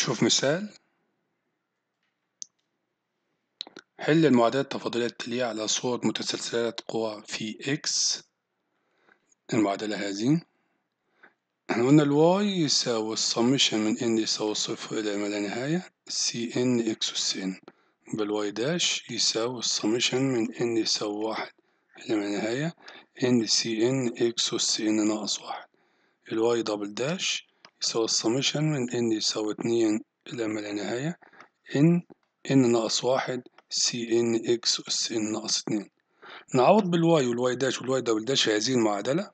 نشوف مثال حل المعادلة التفاضلية التالية على صور متسلسلات قوى في إكس المعادلة هذه احنا قلنا الواي يساوي السمشن من ان يساوي صفر إلى ما لا نهاية سي ان x أس ان بالواي داش يساوي السمشن من ان يساوي واحد إلى ما لا نهاية ان سي ان x أس ان ناقص واحد الواي دبل داش يساوي السمشن من ان يساوي اتنين إلى ما لا نهاية ان ان ناقص واحد سي ان اكس اس ان ناقص اتنين نعوض بالواي والواي داش والواي دبل داش هذه المعادلة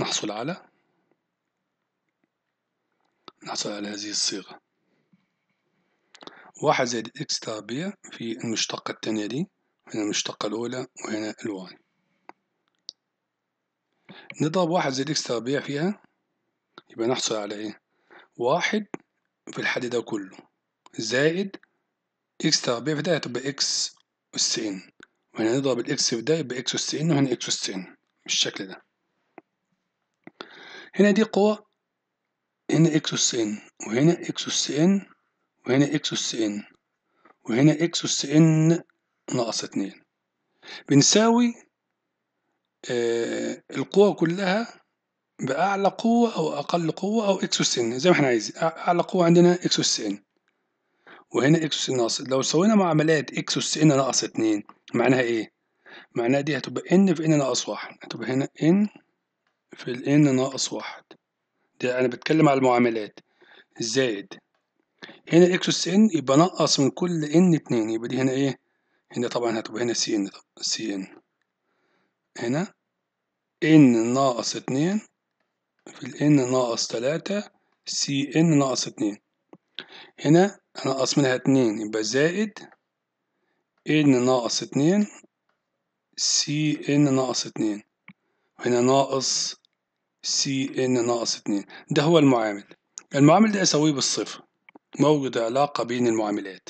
نحصل على نحصل على هذه الصيغة واحد زائد اكس تربيع في المشتقة التانية دي هنا المشتقة الأولى وهنا الواي نضرب واحد زائد اكس تربيع فيها يبقى نحصل على ايه واحد في الحد ده كله زائد اكس تربيع في ده هتبقى اكس اس ان وهنا نضرب الاكس في ده يبقى اكس اس ان وهنا اكس اس ان بالشكل ده هنا دي قوى هنا اكس اس ان وهنا اكس اس ان وهنا اكس اس ان وهنا اكس اس ان ناقص اتنين بنساوي آه القوى كلها باعلى قوه او اقل قوه او اكس اس ان زي ما احنا عايزين اعلى قوه عندنا اكس اس ان وهنا اكس اس ان ناقص لو سوينا معاملات اكس اس ان ناقص 2 معناها ايه معناها دي هتبقى ان في ان ناقص 1 هتبقى هنا ان في الان ناقص 1 ده انا بتكلم على المعاملات زائد هنا اكس اس ان يبقى ناقص من كل ان 2 يبقى دي هنا ايه هنا طبعا هتبقى هنا سي ان سي ان هنا ان ناقص 2 في ال n ناقص تلاتة c n ناقص اتنين هنا هنقص منها اتنين يبقى زائد n ناقص اتنين c n ناقص اتنين هنا ناقص c n ناقص اتنين ده هو المعامل المعامل ده اسويه بالصفر موجود علاقة بين المعاملات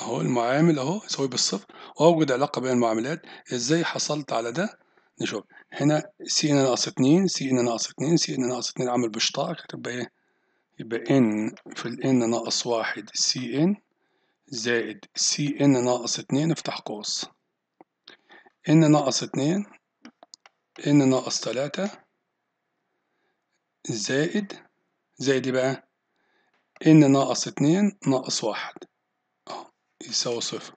اهو المعامل اهو اسويه بالصفر واوجد علاقة بين المعاملات ازاي حصلت على ده نشوف هنا سي ان ناقص 2 سي ان ناقص 2 سي ان ناقص 2 عامل بشطاق هتبقى ايه يبقى ان في الان ناقص واحد سي ان زائد سي ان ناقص 2 افتح قوس ان ناقص 2 ان ناقص 3 زائد زائد بقى ان ناقص 2 ناقص 1 اه يساوي صفر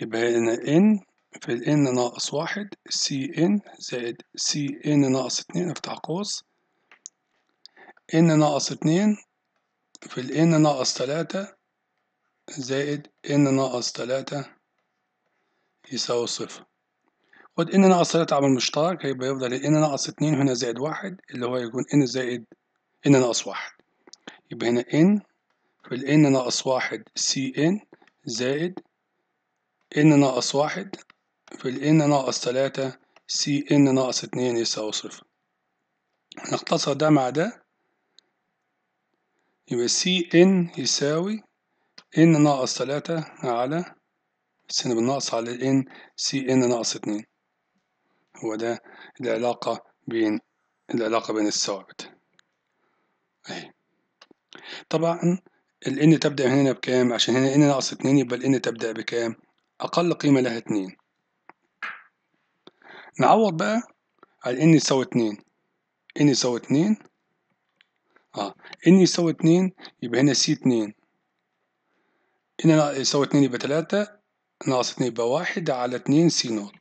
يبقى هنا ان في ال n ناقص واحد سي n زائد سي n ناقص اتنين افتح قوس n ناقص اتنين في ال n ناقص تلاتة زائد n ناقص تلاتة يساوي صفر خد n ناقص تلاتة عمل مشترك هيبقى يفضل ال n ناقص اتنين هنا زائد واحد اللي هو يكون n زائد n ناقص واحد يبقى هنا n في ال n ناقص واحد سي n زائد n ناقص واحد في ال n ناقص تلاتة c n ناقص اتنين يساوي صفر نقتصر ده مع ده يبقى c n يساوي n ناقص تلاتة على سن بالنقص على ال n c n ناقص اتنين هو ده العلاقة بين العلاقة بين الثوابت اهي طبعا ال n تبدأ هنا بكام عشان هنا n ناقص اتنين يبقى ال n تبدأ بكام أقل قيمة لها اتنين نعوض بقى على ان يساوي اتنين ان يساوي اتنين اه ان يساوي اتنين يبقى هنا سي اتنين ان يساوي اتنين يبقى تلاتة ناقص اتنين يبقى واحد على اتنين سي نوت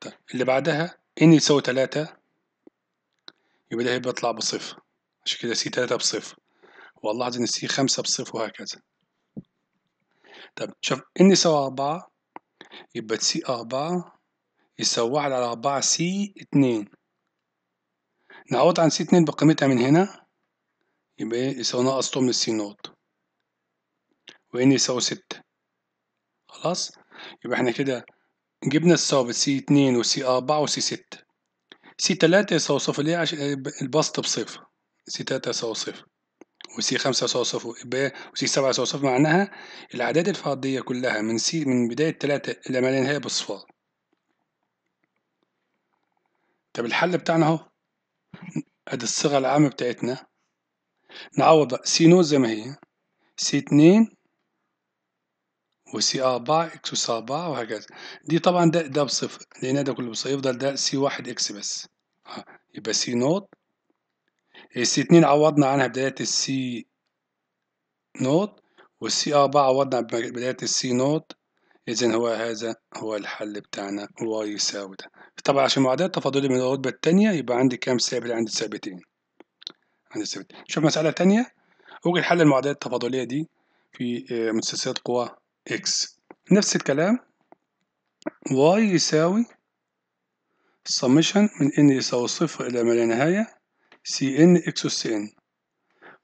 طيب اللي بعدها ان يساوي تلاتة يبقى ده هيطلع بصفر عشان كده سي تلاتة بصفر ولاحظ ان سي خمسة بصفر وهكذا طب شوف ان يساوي أربعة يبقى سي أربعة يساوي واحد على أربعة سي اتنين نعوض عن سي اتنين بقيمتها من هنا يبقى ايه يساوي ناقص من السي نوت وإن يساوي ستة خلاص يبقى احنا كده جبنا الثابت سي اتنين وسي أربعة وسي ستة سي تلاتة يساوي صفر ليه عشان البسط بصفر سي تلاتة يساوي صفر وسي خمسة سوصف إيه، وسي سبعة سوصف معناها الأعداد الفردية كلها من سي من بداية تلاتة إلى ما لا نهاية بالصفار طب الحل بتاعنا اهو ادي الصيغة العامة بتاعتنا نعوض بقى سي نوت زي ما هي سي اتنين وسي أربعة إكس وسي أربعة وهكذا دي طبعا ده ده بصفر لأن ده كله بصفر يفضل ده سي واحد إكس بس آه، يبقى سي نوت السي إيه، اتنين عوضنا عنها بداية السي نوت والسي أربعة عوضنا بداية السي نوت إذا هو هذا هو الحل بتاعنا واي يساوي ده طبعا عشان معادلة التفاضل من الرتبة التانية يبقى عندي كام ثابت عندي ثابتين عندي ثابت شوف مسألة تانية أوجد حل المعادلة التفاضلية دي في آه، متسلسلات قوى إكس نفس الكلام واي يساوي summation من n يساوي صفر إلى ما لا نهاية سي ان إكسوس ان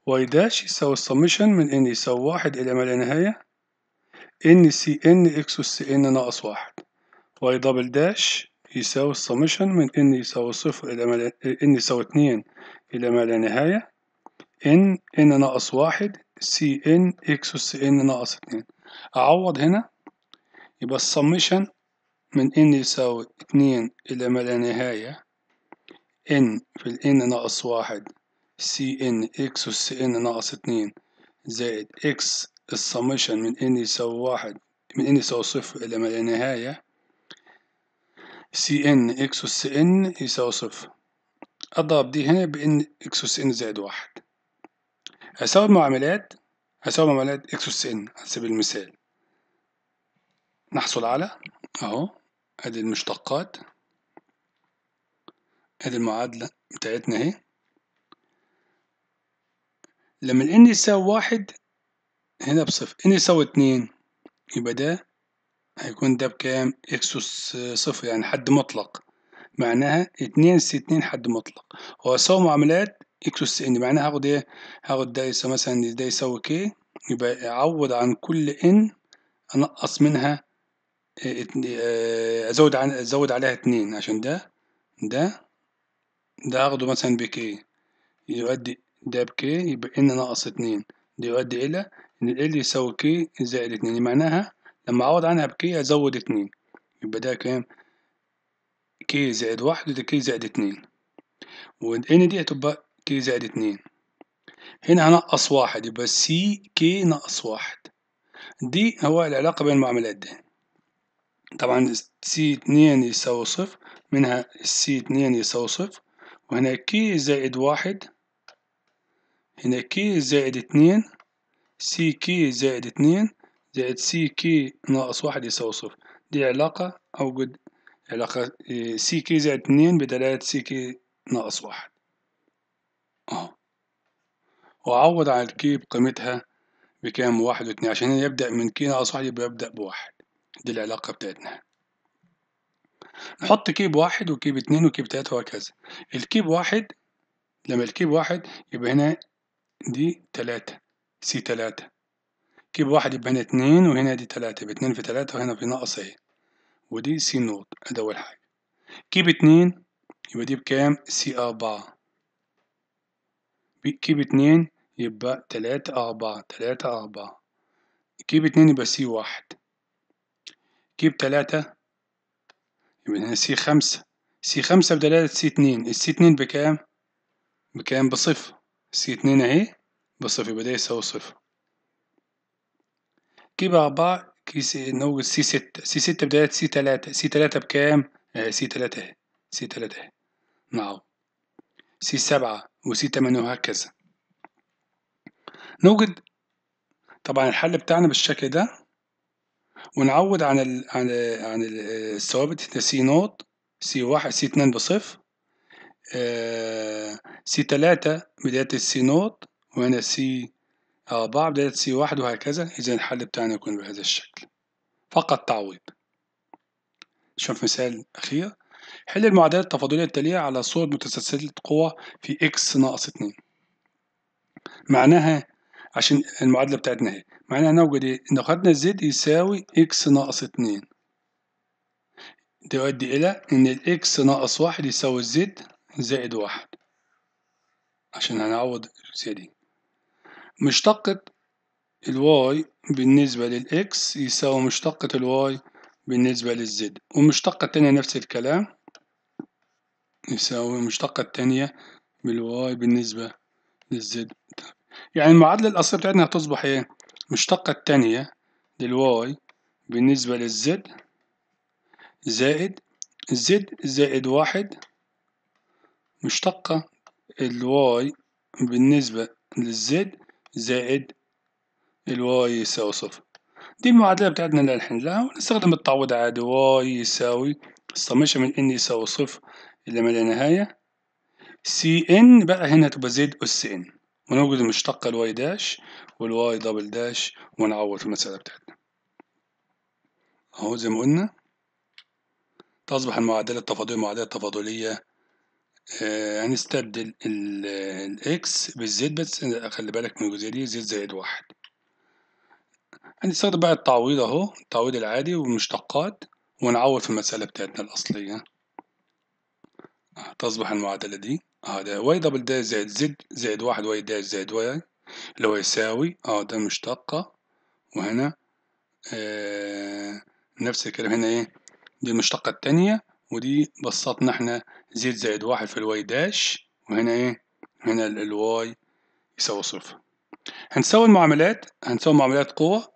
واي داش يساوي السمشن من ان يساوي واحد إلى ما لا نهاية ان سي ان إكسوس سي ان ناقص واحد واي دبل داش يساوي السمشن من ان يساوي صفر إلى ما ان يساوي اتنين إلى ما لا نهاية ان ان ناقص واحد سي ان إكسوس ان ناقص اتنين أعوض هنا يبقى السمشن من ان يساوي اتنين إلى ما لا نهاية إن في ال n ناقص واحد سي ان اكس والسي ان ناقص اتنين زائد اكس السمشن من ان يساوي واحد من ان يساوي صفر إلى ما لا نهاية سي ان اكس والسي ان يساوي صفر أضرب دي هنا بإن اكس والسي ان زائد واحد أساوي المعاملات أساوي معاملات اكس والسي ان على سبيل المثال نحصل على أهو أدي المشتقات ادي المعادلة بتاعتنا اهي لما ال n يساوي واحد هنا بصفر n يساوي اتنين يبقى ده هيكون ده بكام اكس صفر يعني حد مطلق معناها اتنين س اتنين حد مطلق وأساوي معاملات اكس اس ان معناها هاخد ايه هاخد ده يساوي مثلا ده يساوي كي يبقى اعوض عن كل ان انقص منها اه، اه، ازود عن ازود عليها اتنين عشان ده ده ده هاخده مثلا بكي يؤدي ده بكي يبقى ان ناقص اتنين ده يؤدي الى ان ال يساوي كي زائد اتنين يعني معناها لما اعوض عنها بكي ازود اتنين يبقى ده كام كي زائد واحد ده كي زائد اتنين وان دي هتبقى كي زائد اتنين هنا هنقص واحد يبقى سي كي ناقص واحد دي هو العلاقة بين المعاملات دي طبعا سي اتنين يساوي صفر منها سي اتنين يساوي صفر وهنا كي زائد واحد هنا كي زائد اتنين سي كي زائد اتنين زائد سي كي ناقص واحد يساوي صفر دي علاقة أوجد علاقة سي آه، كي زائد اتنين بدلالة سي كي ناقص واحد أهو وأعوض على الكي بقيمتها بكام واحد واتنين عشان يبدأ من كي ناقص واحد يبقى يبدأ بواحد دي العلاقة بتاعتنا نحط كيب واحد وكيب اتنين وكيب تلاتة وهكذا الكيب واحد لما الكيب واحد يبقى هنا دي تلاتة سي تلاتة كيب واحد يبقى هنا اتنين وهنا دي تلاتة يبقى اتنين في تلاتة وهنا في ناقص اهي ودي سي نوت ادي أول حاجة كيب اتنين يبقى دي بكام سي أربعة كيب اتنين يبقى تلاتة أربعة تلاتة أربعة كيب اتنين يبقى سي واحد كيب تلاتة يبقى يعني هنا سي خمسة سي خمسة بدلالة سي اتنين السي اتنين بكام؟ بكام بصفر سي اتنين اهي بصفر يبقى ده يساوي صفر كي بأربعة كي سي نوجد سي ستة سي ستة بدلالة سي تلاتة سي تلاتة بكام؟ آه سي تلاتة اهي سي تلاتة اهي نعم سي سبعة وسي تمانية وهكذا نوجد طبعا الحل بتاعنا بالشكل ده ونعوض عن ال عن ال عن آه، الثوابت سي نوت سي واحد سي اتنين بصفر آه سي تلاتة بداية السي نوت وهنا سي أربعة بداية سي واحد وهكذا إذا الحل بتاعنا يكون بهذا الشكل فقط تعويض نشوف مثال أخير حل المعادلة التفاضلية التالية على صورة متسلسلة قوى في إكس ناقص اتنين معناها عشان المعادلة بتاعتنا هي إيه؟ معناها نوجد إيه؟ إن خدنا زد يساوي إكس ناقص اتنين تؤدي إلى إن الإكس ناقص واحد يساوي الزد زائد واحد عشان هنعوض الجزئية دي مشتقة الواي بالنسبة للإكس يساوي مشتقة الواي بالنسبة للزد والمشتقة التانية نفس الكلام يساوي المشتقة التانية بالواي بالنسبة للزد طيب، يعني المعادلة الأصلية بتاعتنا هتصبح إيه؟ المشتقة التانية للواي بالنسبة للزد زائد زد زائد واحد مشتقة الواي بالنسبة للزد زائد الواي يساوي صفر دي المعادلة بتاعتنا اللي لا ونستخدم التعويض عادي واي يساوي السمشة من ان يساوي صفر اللي ما لا نهاية سي ان بقى هنا تبقى زد اس ان ونوجد المشتقة الواي داش والواي دبل داش ونعوض في المسألة بتاعتنا أهو زي ما قلنا تصبح المعادلة التفاضلية معادلة تفاضلية آه هنستبدل الإكس بالزد بس خلي بالك من الجزئية دي زد زائد واحد هنستخدم بقى التعويض أهو التعويض العادي والمشتقات ونعوض في المسألة بتاعتنا الأصلية آه، تصبح المعادلة دي اه ده واي دبل داش زائد زد زائد واحد واي داش زائد واي اللي هو يساوي اه ده مشتقة وهنا آه نفس الكلام هنا ايه دي المشتقة التانية ودي بسطنا احنا زيد زائد واحد في الواي داش وهنا ايه هنا الواي يساوي صفر هنسوي المعاملات هنسوي معاملات قوة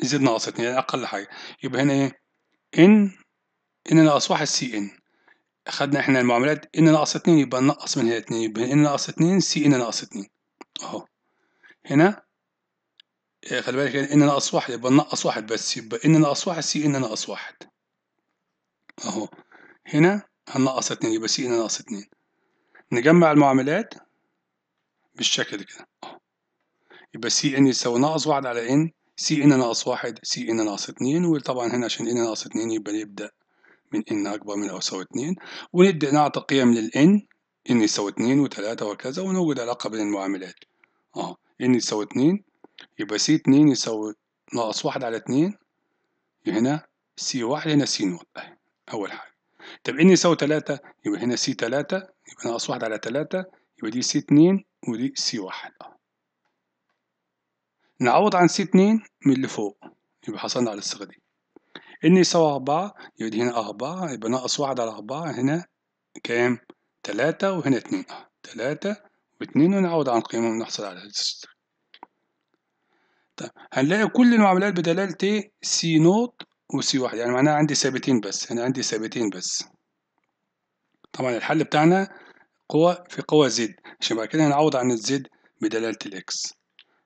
زد ناقص اتنين يعني أقل حاجة يبقى هنا ايه ان ان ناقص واحد سي ان اخدنا احنا المعاملات ان ناقص اتنين يبقى نقص من هنا اتنين يبقى ان ناقص اتنين سي ان ناقص اتنين اهو هنا آه، خلي بالك يعني ان ناقص واحد يبقى ناقص واحد بس يبقى ان ناقص واحد سي ان ناقص واحد اهو هنا هننقص اتنين يبقى سي ان ناقص اتنين نجمع المعاملات بالشكل كده اهو يبقى سي ان يساوي ناقص واحد على ان سي ان ناقص واحد سي ان ناقص اتنين وطبعا هنا عشان ان ناقص اتنين يبقى نبدأ من ان اكبر من او يساوي اتنين ونبدأ نعطي قيم للان ان يساوي اتنين وتلاتة وكذا ونوجد علاقة بين المعاملات اهو ان يساوي اتنين يبقى سي اتنين يساوي ناقص واحد على اتنين هنا سي واحد هنا سي نول اول حاجة طب ان يساوي تلاتة يبقى هنا سي تلاتة يبقى ناقص واحد على تلاتة يبقى دي سي اتنين ودي سي واحد نعوض عن سي اتنين من اللي فوق يبقى حصلنا على الصيغة دي ان يساوي أربعة يبقى دي هنا أربعة يبقى ناقص واحد على أربعة هنا كام؟ تلاتة وهنا اتنين اه تلاتة واثنين ونعوض عن قيمة ونحصل على الستة طيب هنلاقي كل المعاملات بدلالة ايه سي نوت وسي واحد يعني معناها عندي ثابتين بس أنا يعني عندي ثابتين بس طبعا الحل بتاعنا قوة في قوة زد عشان بعد كده هنعوض عن الزد بدلالة الإكس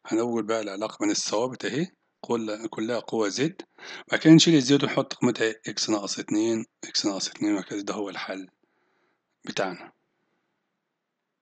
هنقول بقى العلاقة بين الثوابت أهي كلها قوة زد بعد كده نشيل الزد ونحط قيمتها إكس ناقص اتنين إكس ناقص اتنين وهكذا ده هو الحل بتاعنا